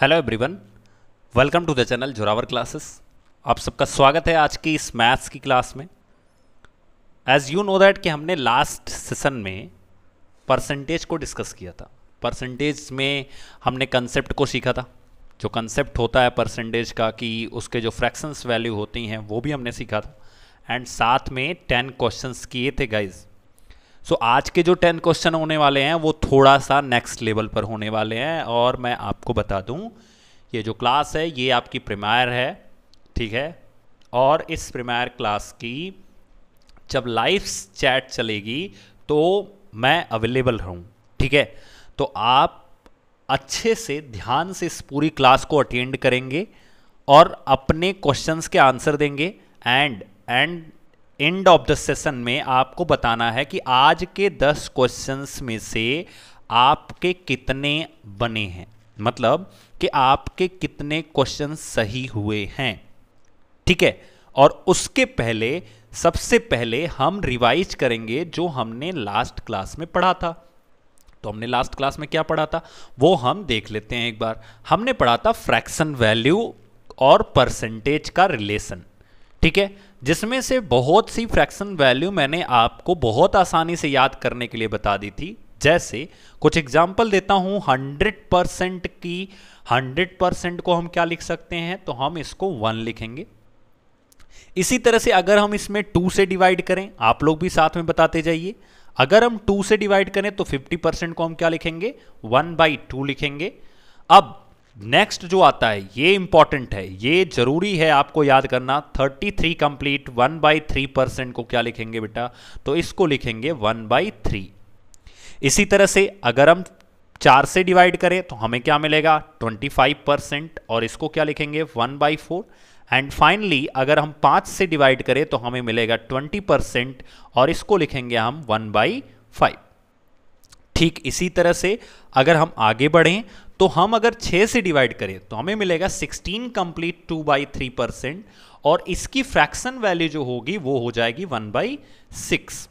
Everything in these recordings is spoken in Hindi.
hello everyone welcome to the channel Zorawar classes आप सबका स्वागत है आज की इस मैथ्स की क्लास में एज यू नो दैट कि हमने लास्ट सेशन में परसेंटेज को डिस्कस किया था परसेंटेज में हमने कंसेप्ट को सीखा था जो कंसेप्ट होता है परसेंटेज का कि उसके जो फ्रैक्शंस वैल्यू होती हैं वो भी हमने सीखा था एंड साथ में टेन क्वेश्चन किए थे गाइज सो so, आज के जो टेन क्वेश्चन होने वाले हैं वो थोड़ा सा नेक्स्ट लेवल पर होने वाले हैं और मैं आपको बता दूं ये जो क्लास है ये आपकी प्रीमायर है ठीक है और इस प्रीमायर क्लास की जब लाइव चैट चलेगी तो मैं अवेलेबल हूँ ठीक है तो आप अच्छे से ध्यान से इस पूरी क्लास को अटेंड करेंगे और अपने क्वेश्चंस के आंसर देंगे and and end of the session में आपको बताना है कि आज के दस क्वेश्चंस में से आपके कितने बने हैं मतलब कि आपके कितने क्वेश्चन सही हुए हैं ठीक है और उसके पहले सबसे पहले हम रिवाइज करेंगे जो हमने लास्ट क्लास में पढ़ा था तो हमने लास्ट क्लास में क्या पढ़ा था वो हम देख लेते हैं एक बार हमने पढ़ा था फ्रैक्शन वैल्यू और परसेंटेज का रिलेशन ठीक है जिसमें से बहुत सी फ्रैक्शन वैल्यू मैंने आपको बहुत आसानी से याद करने के लिए बता दी थी जैसे कुछ एग्जाम्पल देता हूं हंड्रेड परसेंट की हंड्रेड परसेंट को हम क्या लिख सकते हैं तो हम इसको वन लिखेंगे इसी तरह से अगर हम इसमें टू से डिवाइड करें आप लोग भी साथ में बताते जाइए अगर हम टू से डिवाइड करें तो फिफ्टी परसेंट को हम क्या लिखेंगे वन बाई टू लिखेंगे अब नेक्स्ट जो आता है ये इंपॉर्टेंट है ये जरूरी है आपको याद करना 33 complete one by three percent को क्या लिखेंगे बेटा तो इसको लिखेंगे वन बाई थ्री इसी तरह से अगर हम चार से डिवाइड करें तो हमें क्या मिलेगा 25 परसेंट और इसको क्या लिखेंगे one by four and finally अगर हम पांच से डिवाइड करें तो हमें मिलेगा 20 परसेंट और इसको लिखेंगे हम वन बाई फाइव ठीक इसी तरह से अगर हम आगे बढ़ें तो हम अगर 6 से डिवाइड करें तो हमें मिलेगा 16 कंप्लीट 2 बाई थ्री परसेंट और इसकी फ्रैक्शन वैल्यू जो होगी वो हो जाएगी 1 बाई सिक्स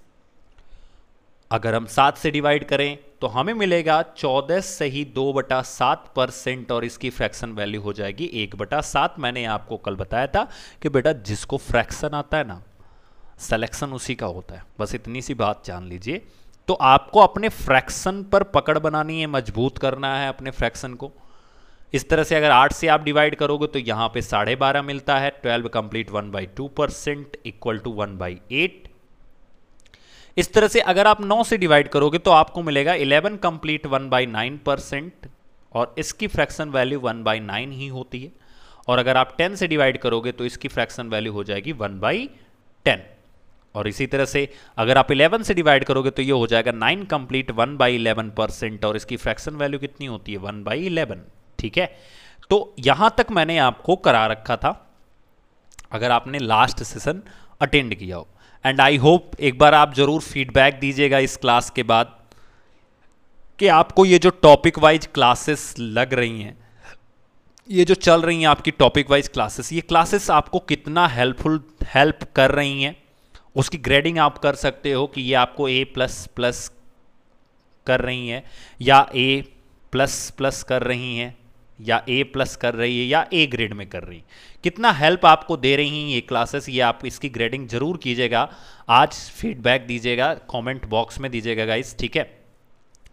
अगर हम 7 से डिवाइड करें तो हमें मिलेगा 14 से ही दो बटा सात परसेंट और इसकी फ्रैक्शन वैल्यू हो जाएगी एक बटा सात मैंने आपको कल बताया था कि बेटा जिसको फ्रैक्शन आता है ना सिलेक्शन उसी का होता है बस इतनी सी बात जान लीजिए तो आपको अपने फ्रैक्शन पर पकड़ बनानी है मजबूत करना है अपने फ्रैक्शन को इस तरह से अगर आठ से आप डिवाइड करोगे तो यहां पे साढ़े बारह मिलता है twelve complete one by two percent equal to one by eight इस तरह से अगर आप नौ से डिवाइड करोगे तो आपको मिलेगा eleven complete one by nine percent और इसकी fraction value one by nine ही होती है और अगर आप टेन से डिवाइड करोगे तो इसकी फ्रैक्शन वैल्यू हो जाएगी वन बाई टेन और इसी तरह से अगर आप 11 से डिवाइड करोगे तो ये हो जाएगा 9 कंप्लीट 1 बाई इलेवन परसेंट और इसकी फ्रैक्शन वैल्यू कितनी होती है 1 बाई इलेवन ठीक है तो यहां तक मैंने आपको करा रखा था अगर आपने लास्ट सेशन अटेंड किया हो एंड आई होप एक बार आप ज़रूर फीडबैक दीजिएगा इस क्लास के बाद कि आपको ये जो टॉपिक वाइज क्लासेस लग रही हैं ये जो चल रही हैं आपकी टॉपिक वाइज क्लासेस ये क्लासेस आपको कितना हेल्पफुल हेल्प कर रही हैं उसकी ग्रेडिंग आप कर सकते हो कि ये आपको ए प्लस प्लस कर रही हैं या ए प्लस प्लस कर रही हैं या ए प्लस कर रही है या ए ग्रेड में कर रही है कितना हेल्प आपको दे रही हैं ये क्लासेस ये आप इसकी ग्रेडिंग जरूर कीजिएगा आज फीडबैक दीजिएगा कमेंट बॉक्स में दीजिएगा गाइस ठीक है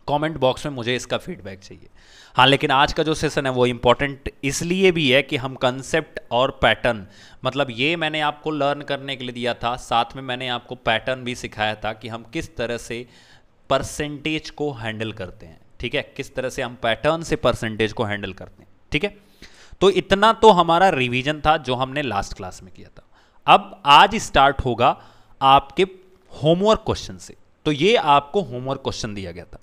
कमेंट बॉक्स में मुझे इसका फीडबैक चाहिए हाँ लेकिन आज का जो सेशन है वो इम्पॉर्टेंट इसलिए भी है कि हम कंसेप्ट और पैटर्न मतलब ये मैंने आपको लर्न करने के लिए दिया था साथ में मैंने आपको पैटर्न भी सिखाया था कि हम किस तरह से परसेंटेज को हैंडल करते हैं ठीक है किस तरह से हम पैटर्न से परसेंटेज को हैंडल करते हैं ठीक है तो इतना तो हमारा रिवीजन था जो हमने लास्ट क्लास में किया था अब आज स्टार्ट होगा आपके होमवर्क क्वेश्चन से तो ये आपको होमवर्क क्वेश्चन दिया गया था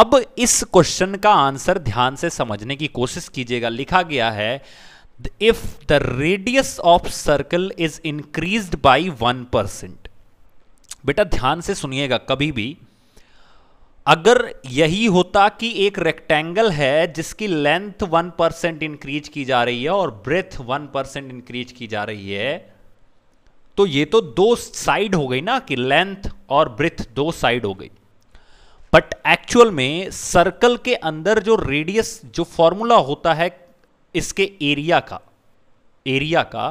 अब इस क्वेश्चन का आंसर ध्यान से समझने की कोशिश कीजिएगा लिखा गया है if the radius of circle is increase by one percent बेटा ध्यान से सुनिएगा कभी भी अगर यही होता कि एक रेक्टेंगल है जिसकी लेंथ वन परसेंट इंक्रीज की जा रही है और ब्रेथ वन परसेंट इंक्रीज की जा रही है तो ये तो दो साइड हो गई ना कि लेंथ और ब्रेथ दो साइड हो गई बट एक्चुअल में सर्कल के अंदर जो रेडियस जो फॉर्मूला होता है इसके एरिया का एरिया का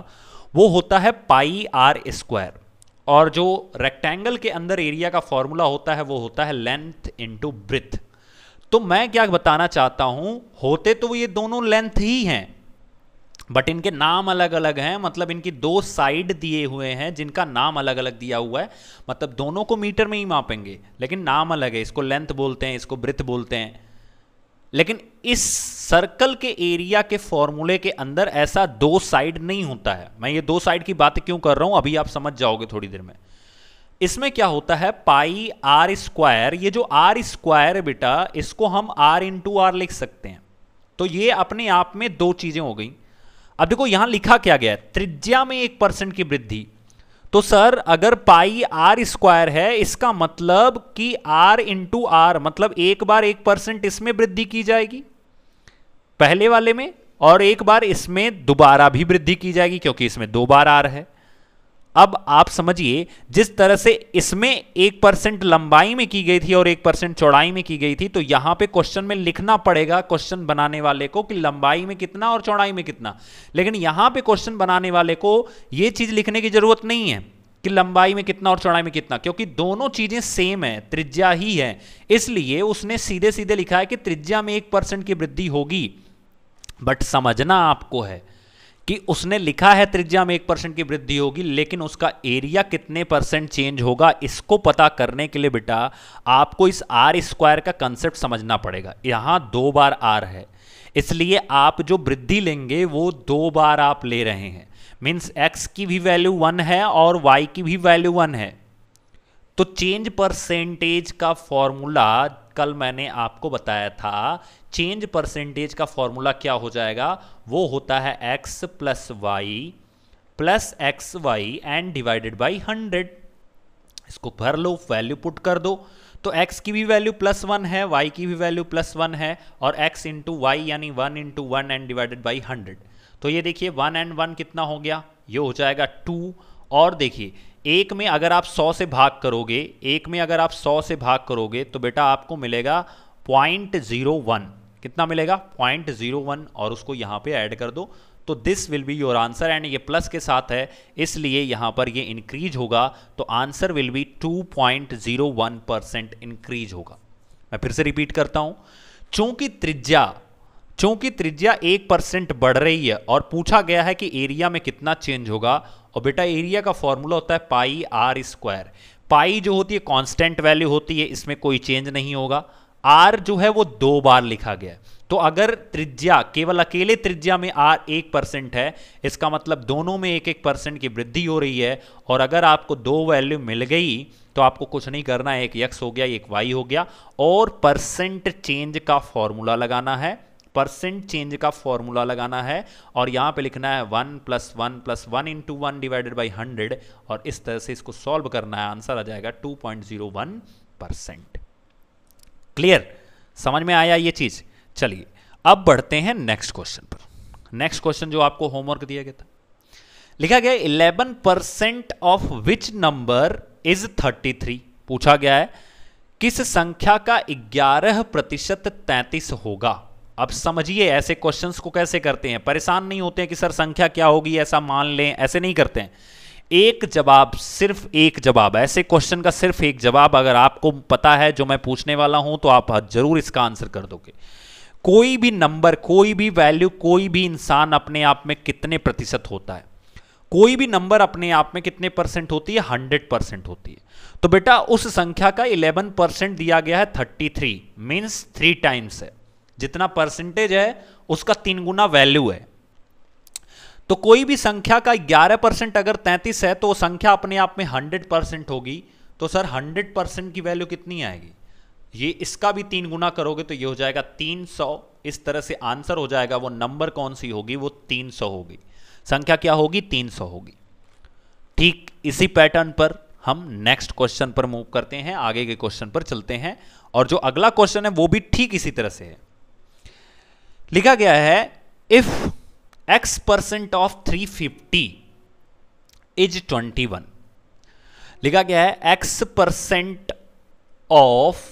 वो होता है पाई आर स्क्वायर और जो रेक्टेंगल के अंदर एरिया का फॉर्मूला होता है वो होता है लेंथ इंटू ब्रिथ तो मैं क्या बताना चाहता हूं होते तो ये दोनों लेंथ ही हैं बट इनके नाम अलग अलग हैं मतलब इनकी दो साइड दिए हुए हैं जिनका नाम अलग अलग दिया हुआ है मतलब दोनों को मीटर में ही मापेंगे लेकिन नाम अलग है इसको लेंथ बोलते हैं इसको ब्रिथ बोलते हैं लेकिन इस सर्कल के एरिया के फॉर्मूले के अंदर ऐसा दो साइड नहीं होता है मैं ये दो साइड की बात क्यों कर रहा हूं अभी आप समझ जाओगे थोड़ी देर में इसमें क्या होता है पाई आर स्क्वायर ये जो आर स्क्वायर बेटा इसको हम आर इंटू आर लिख सकते हैं तो ये अपने आप में दो चीजें हो गई अब देखो यहां लिखा क्या गया है त्रिज्या में एक परसेंट की वृद्धि तो सर अगर पाई आर स्क्वायर है इसका मतलब कि आर इंटू आर मतलब एक बार एक परसेंट इसमें वृद्धि की जाएगी पहले वाले में और एक बार इसमें दोबारा भी वृद्धि की जाएगी क्योंकि इसमें दो बार आर है अब आप समझिए जिस तरह से इसमें एक परसेंट लंबाई में की गई थी और एक परसेंट चौड़ाई में की गई थी तो यहां पे क्वेश्चन में लिखना पड़ेगा क्वेश्चन बनाने वाले को कि लंबाई में कितना और चौड़ाई में कितना लेकिन यहां पे क्वेश्चन बनाने वाले को यह चीज लिखने की जरूरत नहीं है कि लंबाई में कितना और चौड़ाई में कितना क्योंकि दोनों चीजें सेम है त्रिज्या ही है इसलिए उसने सीधे सीधे लिखा है कि त्रिज्या में एक परसेंट की वृद्धि होगी बट समझना आपको है कि उसने लिखा है त्रिज्या में एक परसेंट की वृद्धि होगी लेकिन उसका एरिया कितने परसेंट चेंज होगा इसको पता करने के लिए बेटा आपको इस आर स्क्वायर का कंसेप्ट समझना पड़ेगा यहां दो बार आर है इसलिए आप जो वृद्धि लेंगे वो दो बार आप ले रहे हैं मीन्स एक्स की भी वैल्यू वन है और वाई की भी वैल्यू वन है तो चेंज परसेंटेज का फॉर्मूला कल मैंने आपको बताया था चेंज परसेंटेज का फॉर्मूला क्या हो जाएगा वो होता है X plus Y plus X Y and divided by hundred इसको भर लो वैल्यू पुट कर दो तो x की भी वैल्यू प्लस वन है y की भी वैल्यू प्लस वन है और x इंटू वाई यानी one into one and divided by hundred तो ये देखिए वन एंड वन कितना हो गया ये हो जाएगा टू और देखिए एक में अगर आप सौ से भाग करोगे एक में अगर आप सौ से भाग करोगे तो बेटा आपको मिलेगा पॉइंट जीरो वन कितना मिलेगा पॉइंट जीरो वन और उसको यहां पे ऐड कर दो तो this will be your answer and ये प्लस के साथ है इसलिए यहां पर ये इंक्रीज होगा तो answer will be two point zero one percent increase होगा मैं फिर से रिपीट करता हूं चूंकि त्रिज्या चूंकि त्रिज्या एक परसेंट बढ़ रही है और पूछा गया है कि एरिया में कितना चेंज होगा और बेटा एरिया का फॉर्मूला होता है पाई आर स्क्वायर पाई जो होती है कांस्टेंट वैल्यू होती है इसमें कोई चेंज नहीं होगा आर जो है वो दो बार लिखा गया है तो अगर त्रिज्या केवल अकेले त्रिज्या में आर एक परसेंट है इसका मतलब दोनों में एक एक परसेंट की वृद्धि हो रही है और अगर आपको दो वैल्यू मिल गई तो आपको कुछ नहीं करना है एक यक्स हो गया एक वाई हो गया और परसेंट चेंज का फॉर्मूला लगाना है परसेंट चेंज का फॉर्मूला लगाना है और यहाँ पे लिखना है one plus one plus one into one divided by hundred और इस तरह से इसको सॉल्व करना है आंसर आ जाएगा two point zero one percent clear समझ में आया ये चीज चलिए अब बढ़ते हैं नेक्स्ट क्वेश्चन पर नेक्स्ट क्वेश्चन जो आपको होमवर्क दिया गया था लिखा गया eleven percent of which number is thirty three पूछा गया है किस संख्या का ग्यारह प्रतिशत तैतीस होगा अब समझिए ऐसे क्वेश्चंस को कैसे करते हैं परेशान नहीं होते हैं कि सर संख्या क्या होगी ऐसा मान लें ऐसे नहीं करते हैं एक जवाब सिर्फ एक जवाब ऐसे क्वेश्चन का सिर्फ एक जवाब अगर आपको पता है जो मैं पूछने वाला हूं तो आप जरूर इसका आंसर कर दोगे कोई भी नंबर कोई भी वैल्यू कोई भी इंसान अपने आप में कितने प्रतिशत होता है कोई भी नंबर अपने आप में कितने परसेंट होती है हंड्रेड परसेंट होती है तो बेटा उस संख्या का इलेवन परसेंट दिया गया है thirty three means three times है जितना परसेंटेज है उसका तीन गुना वैल्यू है तो कोई भी संख्या का 11 परसेंट अगर 33 है तो वो संख्या अपने आप में 100 परसेंट होगी तो सर 100 परसेंट की वैल्यू कितनी आएगी ये इसका भी तीन गुना करोगे तो ये हो जाएगा 300 इस तरह से आंसर हो जाएगा वो नंबर कौन सी होगी वो 300 होगी संख्या क्या होगी 300 होगी ठीक इसी पैटर्न पर हम नेक्स्ट क्वेश्चन पर मूव करते हैं आगे के क्वेश्चन पर चलते हैं और जो अगला क्वेश्चन है वो भी ठीक इसी तरह से है लिखा गया है if X percent of three fifty is twenty one लिखा गया है X percent of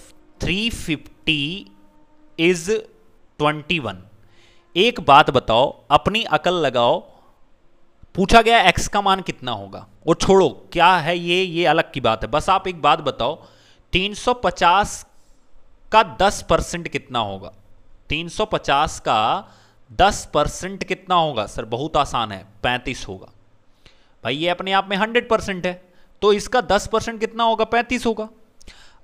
three fifty is twenty एक बात बताओ अपनी अकल लगाओ पूछा गया एक्स का मान कितना होगा वो छोड़ो क्या है ये ये अलग की बात है बस आप एक बात बताओ 350 का 10 परसेंट कितना होगा 350 का दस परसेंट कितना होगा सर बहुत आसान है पैंतीस होगा भाई ये अपने आप में हंड्रेड परसेंट है तो इसका दस परसेंट कितना होगा पैंतीस होगा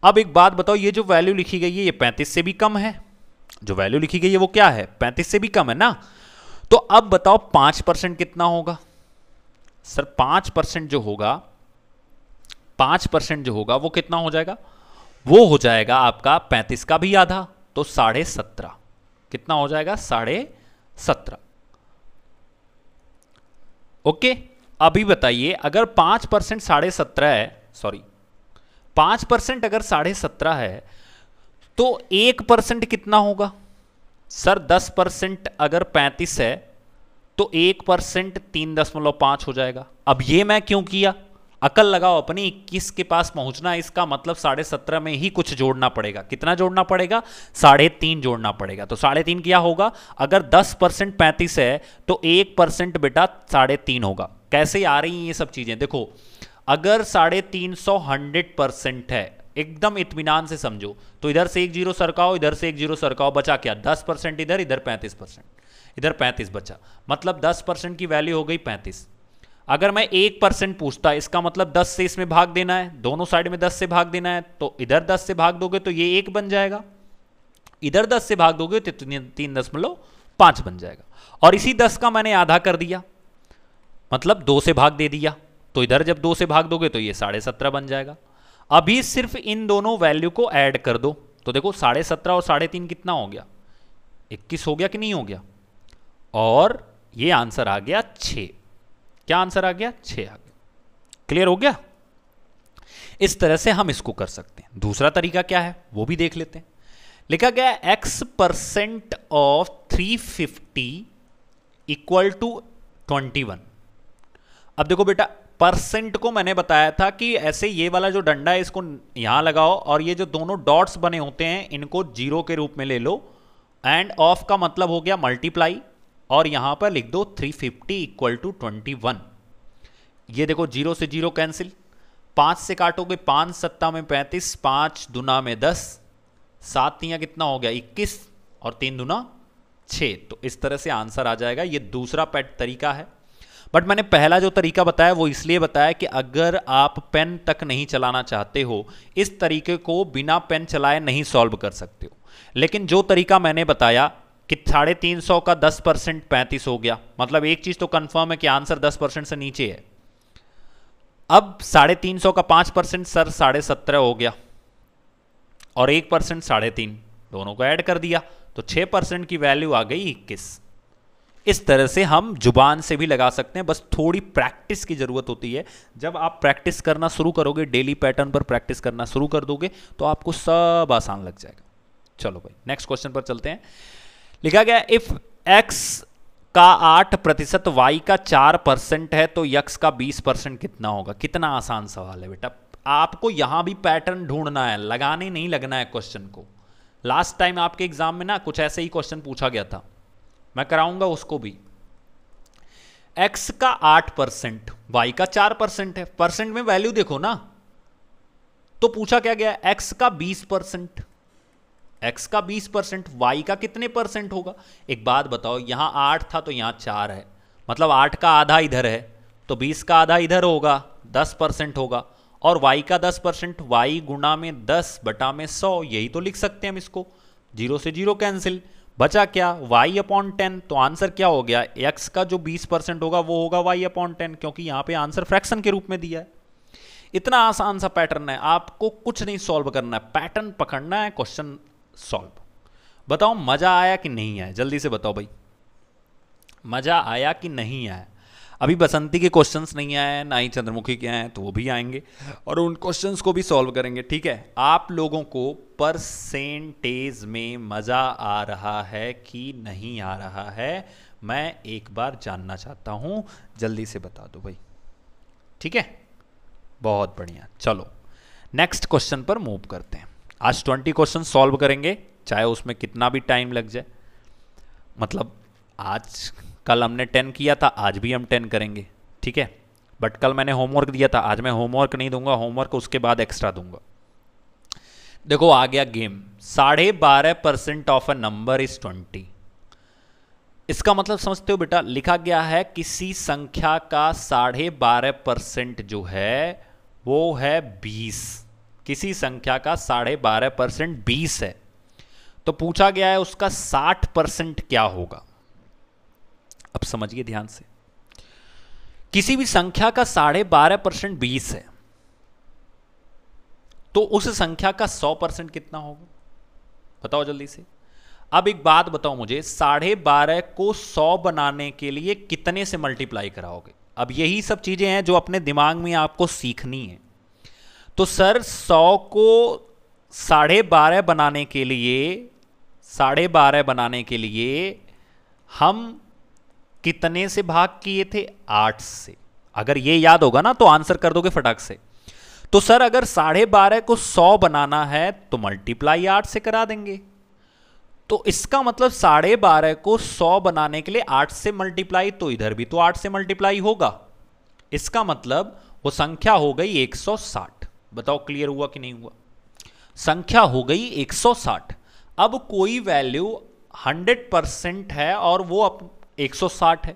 अब एक बात बताओ ये जो वैल्यू लिखी गई है ये पैंतीस से भी कम है जो वैल्यू लिखी गई है वो क्या है पैंतीस से भी कम है ना तो अब बताओ पांच परसेंट कितना होगा सर पांच परसेंट जो होगा पांच परसेंट जो होगा वो कितना हो जाएगा वो हो जाएगा आपका पैंतीस का भी आधा तो साढ़े सत्रह कितना हो जाएगा साढ़े सत्रह ओके अभी बताइए अगर पांच परसेंट साढ़े सत्रह है सॉरी पांच परसेंट अगर साढ़े सत्रह है तो एक परसेंट कितना होगा सर दस परसेंट अगर पैंतीस है तो एक परसेंट तीन दशमलव पांच हो जाएगा अब ये मैं क्यों किया अकल लगाओ अपनी किस के पास पहुंचना इसका मतलब साढ़े सत्रह में ही कुछ जोड़ना पड़ेगा कितना जोड़ना पड़ेगा साढ़े तीन जोड़ना पड़ेगा तो साढ़े तीन क्या होगा अगर दस परसेंट पैंतीस है तो एक परसेंट बेटा साढ़े तीन होगा कैसे आ रही हैं ये सब चीज़ें देखो अगर साढ़े तीन सौ हंड्रेड परसेंट है एकदम इतमान से समझो तो इधर से एक जीरो सरकाओ इधर से एक जीरो सरकाओ बचा क्या दस परसेंट इधर इधर पैंतीस परसेंट इधर पैंतीस बचा मतलब दस परसेंट की वैल्यू हो गई पैंतीस अगर मैं एक परसेंट पूछता इसका मतलब दस से इसमें भाग देना है दोनों साइड में दस से भाग देना है तो इधर दस से भाग दोगे तो ये एक बन जाएगा इधर दस से भाग दोगे तो तीन दशमलव पांच बन जाएगा और इसी दस का मैंने आधा कर दिया मतलब दो से भाग दे दिया तो इधर जब दो से भाग दोगे तो ये साढ़े सत्रह बन जाएगा अभी सिर्फ इन दोनों वैल्यू को ऐड कर दो तो देखो साढ़े सत्रह और साढ़े तीन कितना हो गया इक्कीस हो गया कि नहीं हो गया और ये आंसर आ गया छः क्या आंसर आ गया छ आ गया क्लियर हो गया इस तरह से हम इसको कर सकते हैं दूसरा तरीका क्या है वो भी देख लेते हैं लिखा गया X percent of three fifty equal to twenty one अब देखो बेटा परसेंट को मैंने बताया था कि ऐसे ये वाला जो डंडा है इसको यहां लगाओ और ये जो दोनों डॉट्स बने होते हैं इनको जीरो के रूप में ले लो एंड ऑफ का मतलब हो गया मल्टीप्लाई और यहां पर लिख दो 350 फिफ्टी इक्वल टू ट्वेंटी ये देखो जीरो से जीरो कैंसिल पांच से काटोगे पांच सत्ता में पैंतीस पांच दुना में दस सात तिया कितना हो गया इक्कीस और तीन दुना छ तो इस तरह से आंसर आ जाएगा ये दूसरा पैट तरीका है बट मैंने पहला जो तरीका बताया वो इसलिए बताया कि अगर आप पेन तक नहीं चलाना चाहते हो इस तरीके को बिना पेन चलाए नहीं सॉल्व कर सकते हो लेकिन जो तरीका मैंने बताया कि साढ़े तीन सौ का दस परसेंट पैंतीस हो गया मतलब एक चीज तो कंफर्म है कि आंसर दस परसेंट से नीचे है अब साढ़े तीन सौ का पांच परसेंट सर साढ़े सत्रह हो गया और एक परसेंट साढ़े तीन दोनों को ऐड कर दिया तो छह परसेंट की वैल्यू आ गई इक्कीस इस तरह से हम जुबान से भी लगा सकते हैं बस थोड़ी प्रैक्टिस की ज़रूरत होती है जब आप प्रैक्टिस करना शुरू करोगे डेली पैटर्न पर प्रैक्टिस करना शुरू कर दोगे तो आपको सब आसान लग जाएगा चलो भाई नेक्स्ट क्वेश्चन पर चलते हैं लिखा गया इफ एक्स का आठ प्रतिशत वाई का चार परसेंट है तो यक्स का बीस परसेंट कितना होगा कितना आसान सवाल है बेटा आपको यहां भी पैटर्न ढूंढना है लगाने नहीं लगना है क्वेश्चन को लास्ट टाइम आपके एग्जाम में ना कुछ ऐसे ही क्वेश्चन पूछा गया था मैं कराऊंगा उसको भी एक्स का आठ परसेंट वाई का चार परसेंट है परसेंट में वैल्यू देखो ना तो पूछा क्या गया एक्स का बीस परसेंट एक्स का बीस परसेंट वाई का कितने परसेंट होगा एक बात बताओ यहाँ आठ था तो यहाँ चार है मतलब आठ का आधा इधर है तो बीस का आधा इधर होगा दस परसेंट होगा और वाई का दस परसेंट वाई गुणा में दस बटा में सौ यही तो लिख सकते हैं हम इसको जीरो से जीरो कैंसिल बचा क्या y अपॉन टेन तो आंसर क्या हो गया x का जो 20 परसेंट होगा वो होगा y अपॉन टेन क्योंकि यहाँ पे आंसर फ्रैक्शन के रूप में दिया है इतना आसान सा पैटर्न है आपको कुछ नहीं सॉल्व करना है पैटर्न पकड़ना है क्वेश्चन सॉल्व बताओ मज़ा आया कि नहीं आया जल्दी से बताओ भाई मज़ा आया कि नहीं आया अभी बसंती के क्वेश्चंस नहीं आए हैं ना ही चंद्रमुखी के हैं तो वो भी आएंगे और उन क्वेश्चंस को भी सॉल्व करेंगे ठीक है आप लोगों को परसेंटेज में मज़ा आ रहा है कि नहीं आ रहा है मैं एक बार जानना चाहता हूँ जल्दी से बता दो भाई ठीक है बहुत बढ़िया चलो नेक्स्ट क्वेश्चन पर मूव करते हैं आज ट्वेंटी क्वेश्चन सॉल्व करेंगे चाहे उसमें कितना भी टाइम लग जाए मतलब आज कल हमने टेन किया था आज भी हम टेन करेंगे ठीक है बट कल मैंने होमवर्क दिया था आज मैं होमवर्क नहीं दूंगा होमवर्क उसके बाद एक्स्ट्रा दूंगा देखो आ गया गेम साढ़े बारह percent of a number is twenty इसका मतलब समझते हो बेटा लिखा गया है किसी संख्या का साढ़े बारह परसेंट जो है वो है बीस किसी संख्या का साढ़े बारह परसेंट बीस है तो पूछा गया है उसका साठ परसेंट क्या होगा अब समझिए ध्यान से किसी भी संख्या का साढ़े बारह परसेंट बीस है तो उस संख्या का सौ परसेंट कितना होगा बताओ जल्दी से अब एक बात बताओ मुझे साढ़े बारह को सौ बनाने के लिए कितने से मल्टीप्लाई कराओगे अब यही सब चीजें हैं जो अपने दिमाग में आपको सीखनी है तो सर सौ को साढ़े बारह बनाने के लिए साढ़े बारह बनाने के लिए हम कितने से भाग किए थे आठ से अगर ये याद होगा ना तो आंसर कर दोगे फटाक से तो सर अगर साढ़े बारह को सौ बनाना है तो मल्टीप्लाई आठ से करा देंगे तो इसका मतलब साढ़े बारह को सौ बनाने के लिए आठ से मल्टीप्लाई तो इधर भी तो आठ से मल्टीप्लाई होगा इसका मतलब वो संख्या हो गई एक सौ साठ बताओ क्लियर हुआ कि नहीं हुआ संख्या हो गई 160 अब कोई वैल्यू 100 परसेंट है और वो अब 160 है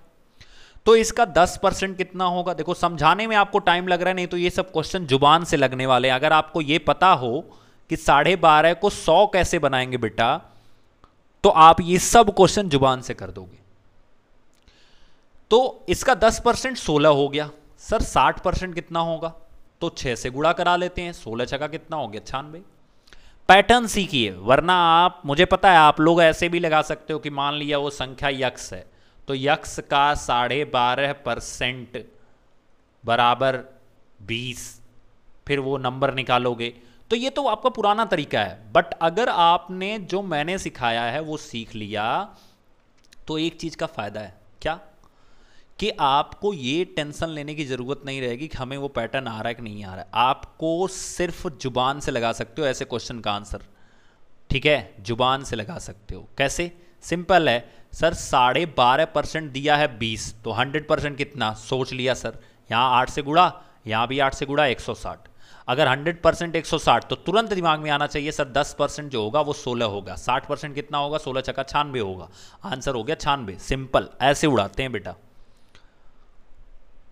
तो इसका 10 परसेंट कितना होगा देखो समझाने में आपको टाइम लग रहा है नहीं तो ये सब क्वेश्चन जुबान से लगने वाले हैं अगर आपको ये पता हो कि साढ़े बारह को सौ कैसे बनाएंगे बेटा तो आप ये सब क्वेश्चन जुबान से कर दोगे तो इसका 10 परसेंट सोलह हो गया सर 60 परसेंट कितना होगा तो छः से गुड़ा करा लेते हैं सोलह छका कितना हो गया छानबे पैटर्न सीखिए वरना आप मुझे पता है आप लोग ऐसे भी लगा सकते हो कि मान लिया वो संख्या यक्ष है तो यक्ष का साढ़े बारह परसेंट बराबर बीस फिर वो नंबर निकालोगे तो ये तो आपका पुराना तरीका है बट अगर आपने जो मैंने सिखाया है वो सीख लिया तो एक चीज़ का फ़ायदा है क्या कि आपको ये टेंशन लेने की ज़रूरत नहीं रहेगी कि हमें वो पैटर्न आ रहा है कि नहीं आ रहा है आपको सिर्फ जुबान से लगा सकते हो ऐसे क्वेश्चन का आंसर ठीक है जुबान से लगा सकते हो कैसे सिंपल है सर साढ़े बारह परसेंट दिया है बीस तो हंड्रेड परसेंट कितना सोच लिया सर यहाँ आठ से गुड़ा यहाँ भी आठ से गुड़ा एक सौ साठ अगर हंड्रेड परसेंट एक सौ साठ तो तुरंत दिमाग में आना चाहिए सर दस परसेंट जो होगा वो सोलह होगा साठ परसेंट कितना होगा सोलह चका छानबे होगा आंसर हो गया छानबे सिंपल ऐसे उड़ाते हैं बेटा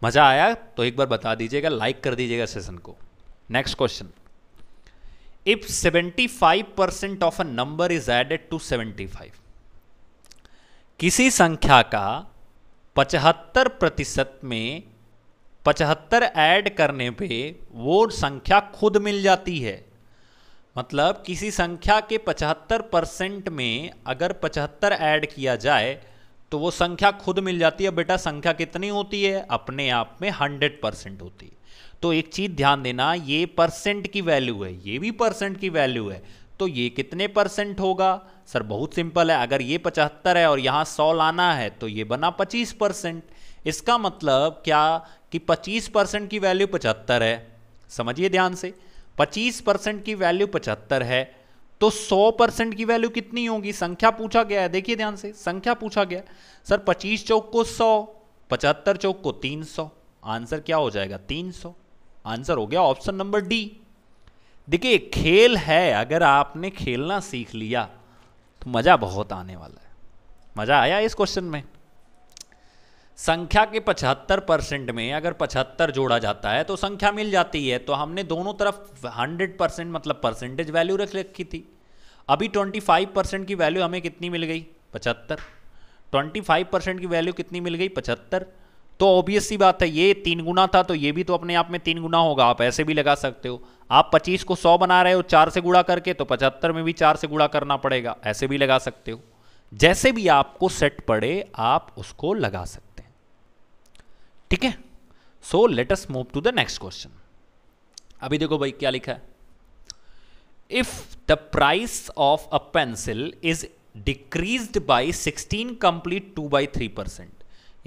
मज़ा आया तो एक बार बता दीजिएगा लाइक कर दीजिएगा सेशन को next question if 75 percent of a number is added to 75 किसी संख्या का 75 प्रतिशत में 75 ऐड करने पे वो संख्या खुद मिल जाती है मतलब किसी संख्या के 75 परसेंट में अगर 75 ऐड किया जाए तो वो संख्या खुद मिल जाती है बेटा संख्या कितनी होती है अपने आप में हंड्रेड परसेंट होती है तो एक चीज़ ध्यान देना ये परसेंट की वैल्यू है ये भी परसेंट की वैल्यू है तो ये कितने परसेंट होगा सर बहुत सिंपल है अगर ये पचहत्तर है और यहाँ सौ लाना है तो ये बना पच्चीस परसेंट इसका मतलब क्या कि पच्चीस परसेंट की वैल्यू पचहत्तर है समझिए ध्यान से पच्चीस परसेंट की वैल्यू पचहत्तर है तो 100 परसेंट की वैल्यू कितनी होगी संख्या पूछा गया है देखिए ध्यान से संख्या पूछा गया सर 25 चौक को 100 पचहत्तर चौक को 300 आंसर क्या हो जाएगा 300 आंसर हो गया ऑप्शन नंबर डी देखिए खेल है अगर आपने खेलना सीख लिया तो मज़ा बहुत आने वाला है मज़ा आया इस क्वेश्चन में संख्या के 75 परसेंट में अगर 75 जोड़ा जाता है तो संख्या मिल जाती है तो हमने दोनों तरफ 100 परसेंट मतलब परसेंटेज वैल्यू रख रखी थी अभी 25 परसेंट की वैल्यू हमें कितनी मिल गई 75 25 परसेंट की वैल्यू कितनी मिल गई 75 तो ऑब्वियस सी बात है ये तीन गुना था तो ये भी तो अपने आप में तीन गुना होगा आप ऐसे भी लगा सकते हो आप पच्चीस को सौ बना रहे हो चार से गुड़ा करके तो पचहत्तर में भी चार से गुड़ा करना पड़ेगा ऐसे भी लगा सकते हो जैसे भी आपको सेट पड़े आप उसको लगा सकते ठीक है so let us move to the next question अभी देखो भाई क्या लिखा है if the price of a pencil is decrease by sixteen complete two by three percent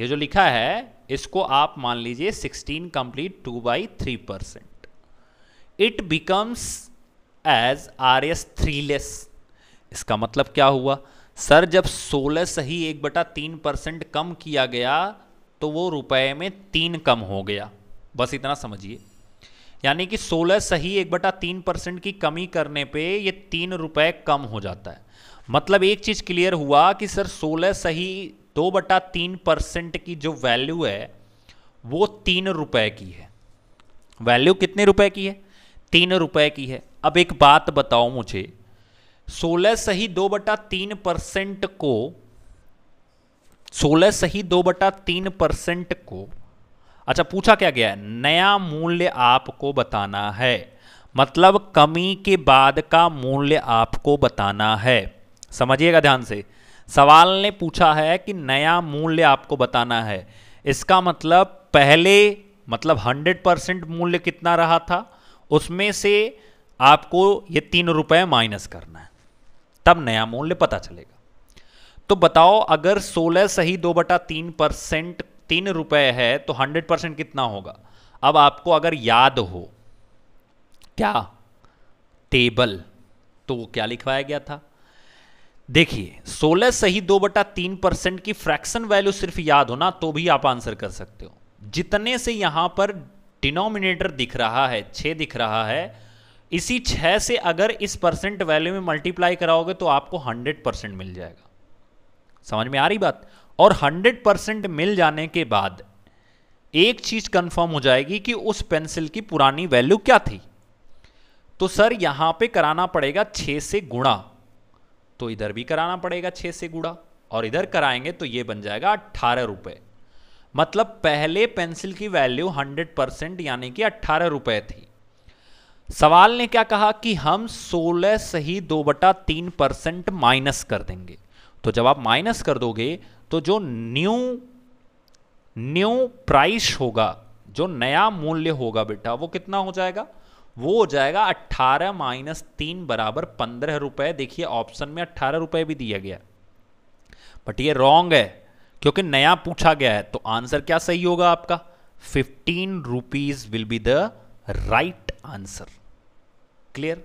यह जो लिखा है इसको आप मान लीजिए sixteen complete two by three percent it becomes as R S three less इसका मतलब क्या हुआ सर जब सोलह सही एक बटा तीन परसेंट कम किया गया तो वो रुपए में तीन कम हो गया बस इतना समझिए यानी कि सोलह सही एक बटा तीन परसेंट की कमी करने पे ये तीन रुपए कम हो जाता है मतलब एक चीज़ क्लियर हुआ कि सर सोलह सही दो बटा तीन परसेंट की जो वैल्यू है वो तीन रुपए की है वैल्यू कितने रुपए की है तीन रुपए की है अब एक बात बताओ मुझे सोलह सही दो बटा तीन परसेंट को सोलह सही दो बटा तीन परसेंट को अच्छा पूछा क्या गया है नया मूल्य आपको बताना है मतलब कमी के बाद का मूल्य आपको बताना है समझिएगा ध्यान से सवाल ने पूछा है कि नया मूल्य आपको बताना है इसका मतलब पहले मतलब 100 परसेंट मूल्य कितना रहा था उसमें से आपको ये तीन रुपये माइनस करना है तब नया मूल्य पता चलेगा तो बताओ अगर 16 सही दो बटा तीन परसेंट तीन रुपए है तो 100 परसेंट कितना होगा अब आपको अगर याद हो क्या टेबल तो वो क्या लिखवाया गया था देखिए 16 सही दो बटा तीन परसेंट की फ्रैक्शन वैल्यू सिर्फ याद हो ना तो भी आप आंसर कर सकते हो जितने से यहां पर डिनोमिनेटर दिख रहा है छ दिख रहा है इसी छह से अगर इस परसेंट वैल्यू में मल्टीप्लाई कराओगे तो आपको हंड्रेड परसेंट मिल जाएगा समझ में आ रही बात और 100 परसेंट मिल जाने के बाद एक चीज कंफर्म हो जाएगी कि उस पेंसिल की पुरानी वैल्यू क्या थी तो सर यहां पे कराना पड़ेगा 6 से गुणा तो इधर भी कराना पड़ेगा 6 से गुणा और इधर कराएंगे तो ये बन जाएगा अट्ठारह रुपए मतलब पहले पेंसिल की वैल्यू 100 परसेंट यानी कि अट्ठारह रुपए थी सवाल ने क्या कहा कि हम 16 सही दो बटा तीन परसेंट माइनस कर देंगे तो जब आप माइनस कर दोगे तो जो न्यू न्यू प्राइस होगा जो नया मूल्य होगा बेटा वो कितना हो जाएगा वो हो जाएगा 18 माइनस तीन बराबर पंद्रह रुपए देखिए ऑप्शन में अट्ठारह रुपए भी दिया गया बट ये रॉन्ग है क्योंकि नया पूछा गया है तो आंसर क्या सही होगा आपका fifteen rupees will be the right answer clear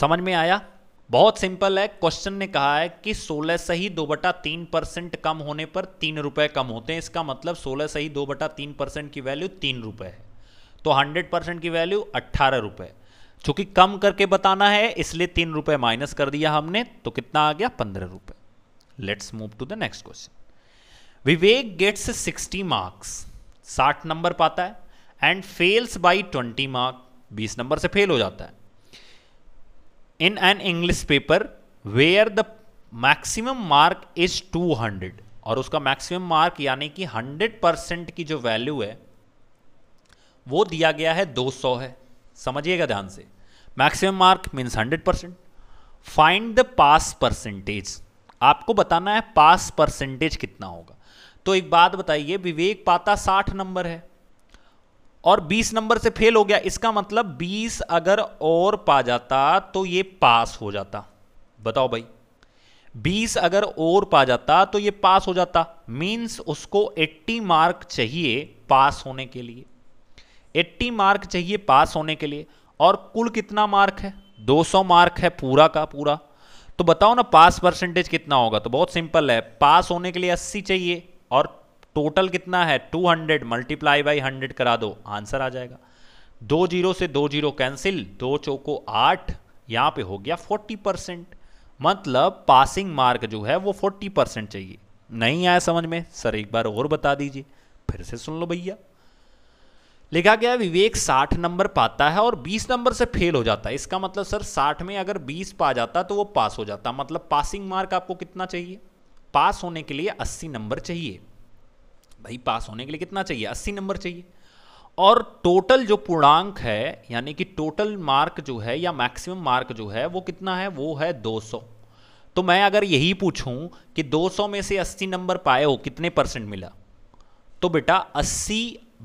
समझ में आया बहुत सिंपल है क्वेश्चन ने कहा है कि सोलह सही दो बटा तीन परसेंट कम होने पर तीन रुपए कम होते हैं इसका मतलब सोलह सही दो बटा तीन परसेंट की वैल्यू तीन रुपए है तो हंड्रेड परसेंट की वैल्यू अट्ठारह रुपए चूंकि कम करके बताना है इसलिए तीन रुपए माइनस कर दिया हमने तो कितना आ गया पंद्रह रुपए let's move to the next question Vivek gets sixty marks साठ नंबर पाता है and fails by twenty mark बीस नंबर से फेल हो जाता है in an English paper where the maximum mark is 200 और उसका मैक्सिमम मार्क यानी कि 100 परसेंट की जो वैल्यू है वो दिया गया है 200 है समझिएगा ध्यान से maximum mark means 100 percent find the pass percentage आपको बताना है पास परसेंटेज कितना होगा तो एक बात बताइए विवेक पाता 60 नंबर है और 20 नंबर से फेल हो गया इसका मतलब 20 अगर और पा जाता तो ये पास हो जाता बताओ भाई 20 अगर और पा जाता तो ये पास हो जाता मींस उसको 80 मार्क चाहिए पास होने के लिए 80 मार्क चाहिए पास होने के लिए और कुल कितना मार्क है 200 मार्क है पूरा का पूरा तो बताओ ना पास परसेंटेज कितना होगा तो बहुत सिंपल है पास होने के लिए 80 चाहिए और टोटल कितना है 200 मल्टीप्लाई बाई हंड्रेड करा दो आंसर आ जाएगा दो जीरो से दो जीरो कैंसिल दो चौको आठ यहां पे हो गया 40 परसेंट मतलब पासिंग मार्क जो है वो 40 परसेंट चाहिए नहीं आया समझ में सर एक बार और बता दीजिए फिर से सुन लो भैया लिखा गया विवेक 60 नंबर पाता है और 20 नंबर से फेल हो जाता है इसका मतलब सर 60 में अगर 20 पा जाता तो वो पास हो जाता मतलब पासिंग मार्क आपको कितना चाहिए पास होने के लिए 80 नंबर चाहिए भाई पास होने के लिए कितना चाहिए अस्सी नंबर चाहिए और टोटल जो पूर्णांक है यानी कि टोटल मार्क जो है या मैक्सिमम मार्क जो है वो कितना है वो है 200 तो मैं अगर यही पूछूं कि 200 में से 80 नंबर पाए हो कितने परसेंट मिला तो बेटा 80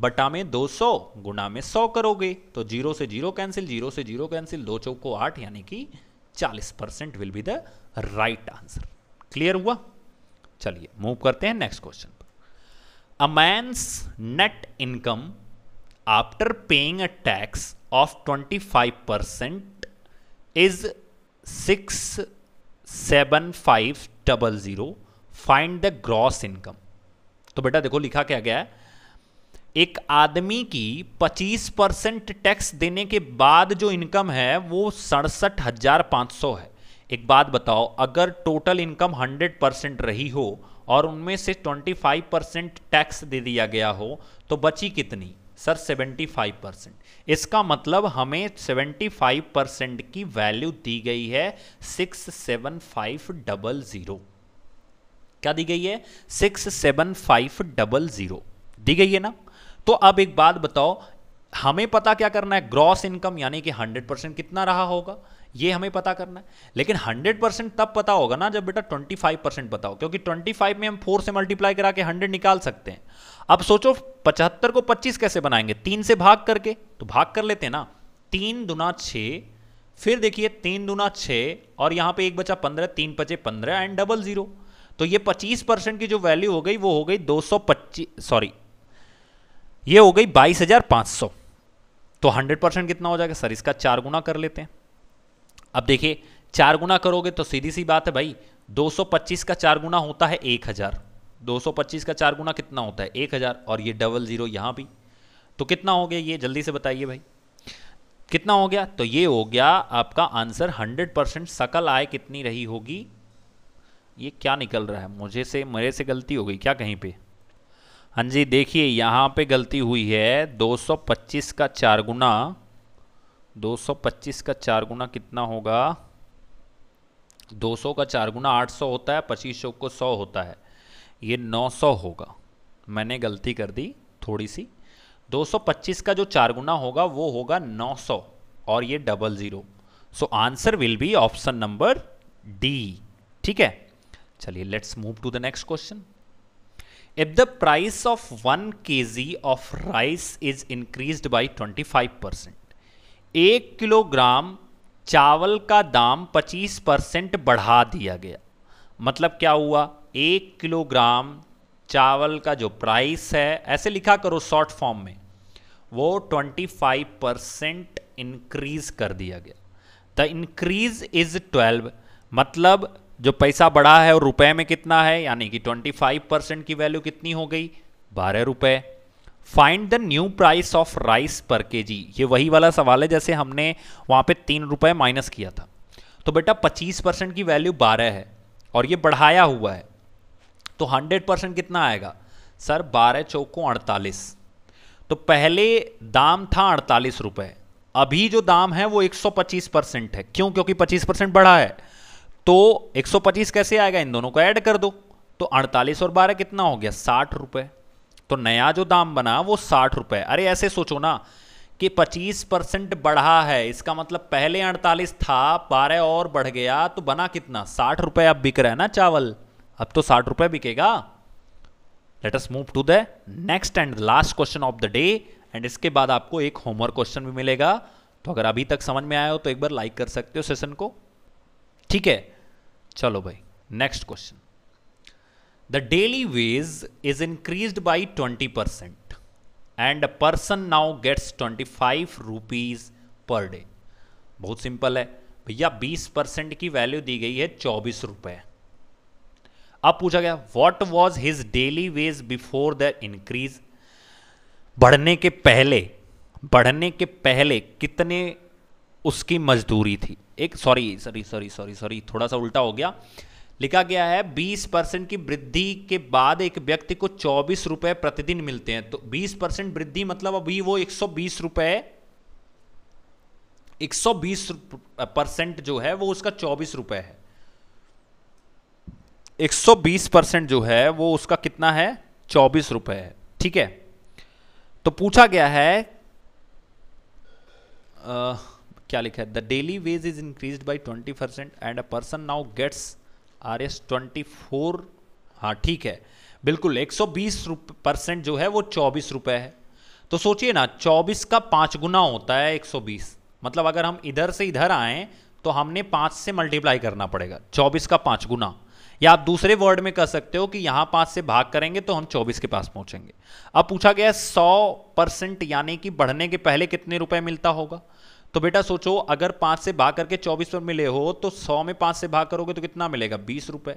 बटा में 200 गुना में 100 करोगे तो जीरो से जीरो कैंसिल जीरो से जीरो कैंसिल दो चौक को आठ यानी कि 40 percent will be the right answer clear हुआ चलिए मूव करते हैं next question a tax of twenty five percent is six seven 25% double zero find the gross income तो बेटा देखो लिखा क्या गया है एक आदमी की 25 परसेंट टैक्स देने के बाद जो इनकम है वो सड़सठ हजार पांच सौ है एक बात बताओ अगर टोटल इनकम 100 परसेंट रही हो और उनमें से 25 परसेंट टैक्स दे दिया गया हो तो बची कितनी सर 75 परसेंट इसका मतलब हमें 75 परसेंट की वैल्यू दी गई है six seven five double zero क्या दी गई है six seven five double zero दी गई है ना तो अब एक बात बताओ हमें पता क्या करना है ग्रॉस इनकम यानी कि 100 परसेंट कितना रहा होगा ये हमें पता करना है लेकिन 100 परसेंट तब पता होगा ना जब बेटा 25 परसेंट पता हो क्योंकि 25 में हम 4 से मल्टीप्लाई करा के 100 निकाल सकते हैं अब सोचो 75 को 25 कैसे बनाएंगे तीन से भाग करके तो भाग कर लेते हैं ना तीन दुना छ फिर देखिए तीन दुना छ और यहां पे एक बचा पंद्रह तीन पचे पंद्रह एंड डबल ज़ीरो तो ये पच्चीस परसेंट की जो वैल्यू हो गई वो हो गई दो सौ पच्चीस सॉरी ये हो गई बाईस हजार सौ तो हंड्रेड परसेंट कितना हो जाएगा सर इसका चार गुना कर लेते हैं अब देखिए चार गुना करोगे तो सीधी सी बात है भाई 225 का चार गुना होता है एक हज़ार 225 का चार गुना कितना होता है एक हज़ार और ये डबल ज़ीरो यहाँ भी तो कितना हो गया ये जल्दी से बताइए भाई कितना हो गया तो ये हो गया आपका आंसर 100 परसेंट सकल आय कितनी रही होगी ये क्या निकल रहा है मुझे से मेरे से गलती हो गई क्या कहीं पे हाँ जी देखिए यहाँ पे गलती हुई है 225 का चार गुना 225 का चार गुना कितना होगा 200 का चार गुना 800 होता है पच्चीस सौ को 100 होता है ये 900 होगा मैंने गलती कर दी थोड़ी सी 225 का जो चार गुना होगा वो होगा 900 और ये double zero so answer will be option number D ठीक है चलिए let's move to the next question price of one K G of rice is increase by twenty 25 परसेंट एक किलोग्राम चावल का दाम 25 परसेंट बढ़ा दिया गया मतलब क्या हुआ एक किलोग्राम चावल का जो प्राइस है ऐसे लिखा करो शॉर्ट फॉर्म में वो 25 परसेंट इंक्रीज कर दिया गया द इंक्रीज इज 12 मतलब जो पैसा बढ़ा है और रुपए में कितना है यानी कि 25 परसेंट की वैल्यू कितनी हो गई बारह रुपये find the new price of rice per K जी ये वही वाला सवाल है जैसे हमने वहाँ पे तीन रुपये माइनस किया था तो बेटा पच्चीस परसेंट की वैल्यू बारह है और ये बढ़ाया हुआ है तो हंड्रेड परसेंट कितना आएगा सर बारह चौको अड़तालीस तो पहले दाम था अड़तालीस रुपये अभी जो दाम है वो 125 परसेंट है क्यों क्योंकि 25 परसेंट बढ़ा है तो 125 कैसे आएगा इन दोनों को ऐड कर दो तो 48 और 12 कितना हो गया साठ रुपये तो नया जो दाम बना वो साठ रुपए अरे ऐसे सोचो ना कि 25 परसेंट बढ़ा है इसका मतलब पहले 48 था बारह और बढ़ गया तो बना कितना साठ रुपए अब बिक रहा है ना चावल अब तो साठ रुपए बिकेगा let us move to the next and last question of the day and इसके बाद आपको एक होमवर्क क्वेश्चन भी मिलेगा तो अगर अभी तक समझ में आया हो तो एक बार लाइक कर सकते हो सेशन को ठीक है चलो भाई next question the daily wage is increased by 20% and a person now gets 25 rupees per day बहुत सिंपल है भैया 20 परसेंट की वैल्यू दी गई है चौबीस रुपए अब पूछा गया what was his daily wage before the increase बढ़ने के पहले बढ़ने के पहले कितने उसकी मजदूरी थी एक sorry sorry sorry sorry sorry थोड़ा सा उल्टा हो गया लिखा गया है 20 परसेंट की वृद्धि के बाद एक व्यक्ति को चौबीस रुपए प्रतिदिन मिलते हैं तो 20 परसेंट वृद्धि मतलब अभी वो एक सौ बीस परसेंट जो है वो उसका चौबीस रुपए है 120 परसेंट जो है वो उसका कितना है चौबीस रुपए है ठीक है तो पूछा गया है आ, क्या लिखा है the daily wage is increase by twenty percent and a person now gets R S twenty four हाँ ठीक है बिल्कुल एक सौ बीस परसेंट जो है वो चौबीस रुपये है तो सोचिए ना चौबीस का पाँच गुना होता है एक सौ बीस मतलब अगर हम इधर से इधर आएँ तो हमने पाँच से मल्टीप्लाई करना पड़ेगा चौबीस का पाँच गुना या आप दूसरे वर्ड में कह सकते हो कि यहाँ पाँच से भाग करेंगे तो हम चौबीस के पास पहुँचेंगे अब पूछा गया सौ परसेंट यानी कि बढ़ने के पहले कितने रुपए मिलता होगा तो बेटा सोचो अगर पांच से भाग करके चौबीस पर मिले हो तो सौ में पांच से भाग करोगे तो कितना मिलेगा बीस रुपए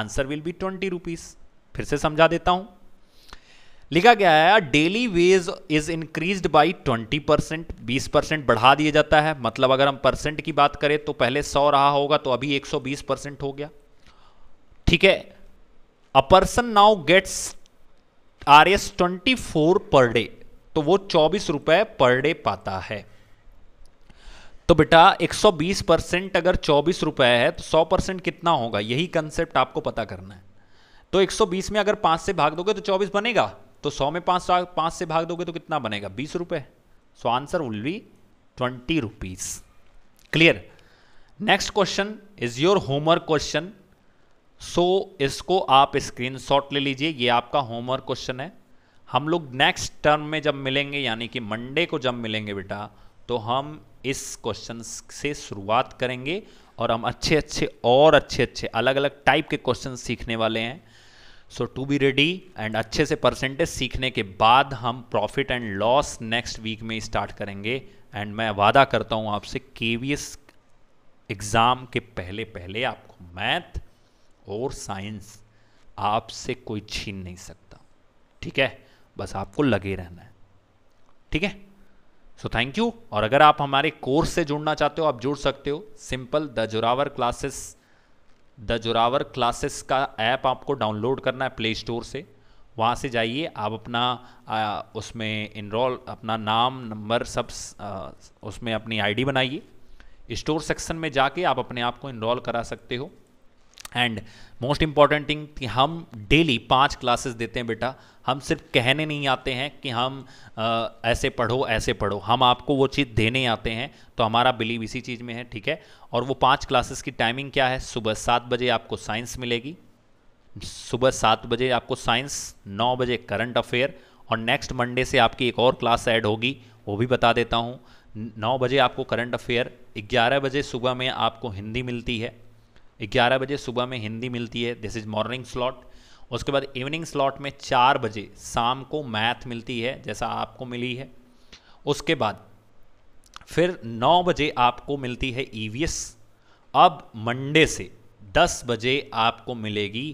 answer will be twenty rupees फिर से समझा देता हूं लिखा गया है daily wage is increase by twenty percent बीस परसेंट बढ़ा दिया जाता है मतलब अगर हम परसेंट की बात करें तो पहले सौ रहा होगा तो अभी एक सौ बीस परसेंट हो गया ठीक है a person now gets R S twenty four per day तो वो चौबीस रुपए पर डे पाता है तो बेटा 120 परसेंट अगर चौबीस रुपए है तो 100 परसेंट कितना होगा यही कंसेप्ट आपको पता करना है तो 120 में अगर पांच से भाग दोगे तो 24 बनेगा तो 100 में पांच पाँच से भाग दोगे तो कितना बनेगा बीस रुपए so answer will be twenty rupees clear next question is your homework question so इसको आप स्क्रीन ले लीजिए ये आपका होमवर्क क्वेश्चन है हम लोग नेक्स्ट टर्म में जब मिलेंगे यानी कि मंडे को जब मिलेंगे बेटा तो हम इस क्वेश्चन से शुरुआत करेंगे और हम अच्छे अच्छे और अच्छे अच्छे अलग अलग टाइप के क्वेश्चन सीखने वाले हैं so to be ready and अच्छे से परसेंटेज सीखने के बाद हम profit and loss next week में स्टार्ट करेंगे एंड मैं वादा करता हूँ आपसे के एग्ज़ाम के पहले पहले आपको मैथ और साइंस आपसे कोई छीन नहीं सकता ठीक है बस आपको लगे रहना है ठीक है सो थैंक यू और अगर आप हमारे कोर्स से जुड़ना चाहते हो आप जुड़ सकते हो simple the Zorawar classes the Zorawar classes का ऐप आपको डाउनलोड करना है प्ले स्टोर से वहाँ से जाइए आप अपना आ, उसमें इनरोल अपना नाम नंबर सब आ, उसमें अपनी आईडी बनाइए स्टोर सेक्शन में जाके आप अपने आप को इनरोल करा सकते हो एंड मोस्ट इम्पॉर्टेंट थिंग कि हम डेली पांच क्लासेस देते हैं बेटा हम सिर्फ कहने नहीं आते हैं कि हम आ, ऐसे पढ़ो ऐसे पढ़ो हम आपको वो चीज़ देने आते हैं तो हमारा बिलीव इसी चीज़ में है ठीक है और वो पांच क्लासेस की टाइमिंग क्या है सुबह सात बजे आपको साइंस मिलेगी सुबह सात बजे आपको साइंस नौ बजे करंट अफेयर और नेक्स्ट मंडे से आपकी एक और क्लास ऐड होगी वो भी बता देता हूँ नौ बजे आपको करंट अफेयर ग्यारह बजे सुबह में आपको हिंदी मिलती है ग्यारह बजे सुबह में हिंदी मिलती है दिस इज मॉर्निंग स्लॉट उसके बाद इवनिंग स्लॉट में चार बजे शाम को मैथ मिलती है जैसा आपको मिली है उसके बाद फिर नौ बजे आपको मिलती है ई e अब मंडे से दस बजे आपको मिलेगी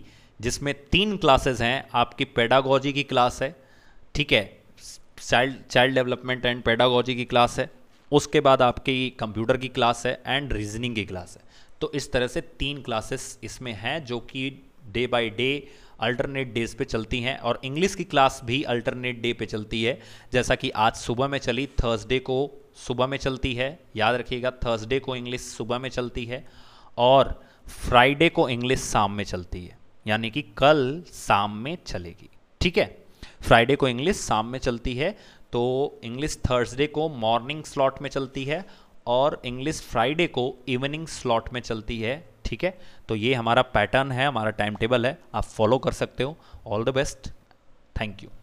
जिसमें तीन क्लासेस हैं आपकी पेडागोजी की क्लास है ठीक है child child development and pedagogy की क्लास है उसके बाद आपकी कंप्यूटर की क्लास है एंड रीजनिंग की क्लास है तो इस तरह से तीन क्लासेस इसमें हैं जो कि day by day alternate days पे चलती हैं और इंग्लिश की क्लास भी अल्टरनेट डे पे चलती है जैसा कि आज सुबह में चली थर्सडे को सुबह में चलती है याद रखिएगा थर्सडे को इंग्लिश सुबह में चलती है और फ्राइडे को इंग्लिश शाम में चलती है यानी कि कल शाम में चलेगी ठीक है फ्राइडे को इंग्लिश शाम में चलती है तो इंग्लिश थर्सडे को मॉर्निंग स्लॉट में चलती है और इंग्लिश फ्राइडे को इवनिंग स्लॉट में चलती है ठीक है तो ये हमारा पैटर्न है हमारा टाइम टेबल है आप फॉलो कर सकते हो all the best thank you